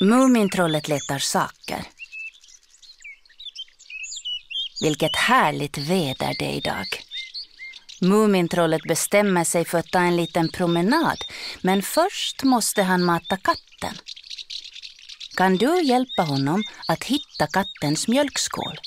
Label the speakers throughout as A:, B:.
A: Mumintrollet letar saker. Vilket härligt väder det är idag. Mumintrollet bestämmer sig för att ta en liten promenad. Men först måste han mata katten. Kan du hjälpa honom att hitta kattens mjölkskål?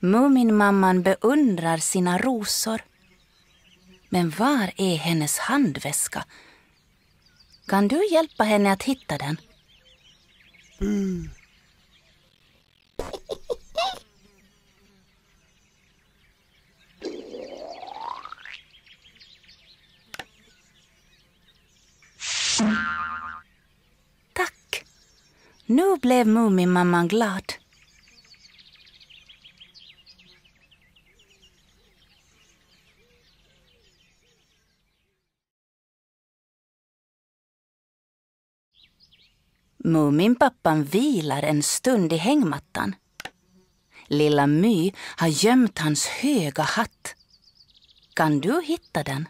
A: Muminmamman beundrar sina rosor. Men var är hennes handväska? Kan du hjälpa henne att hitta den? Mm. Tack! Nu blev Muminmamman glad. Muminpappan vilar en stund i hängmattan. Lilla My har gömt hans höga hatt. Kan du hitta den?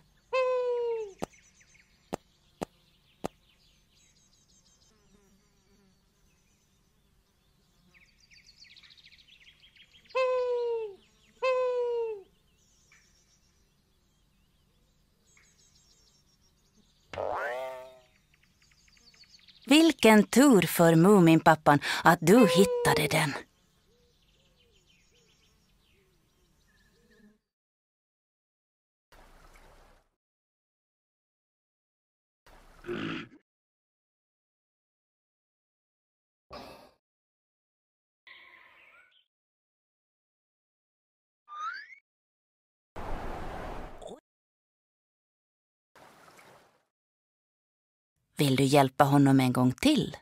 A: Vilken tur för Muminpappan att du hittade den.
B: Vill du hjälpa honom en gång till?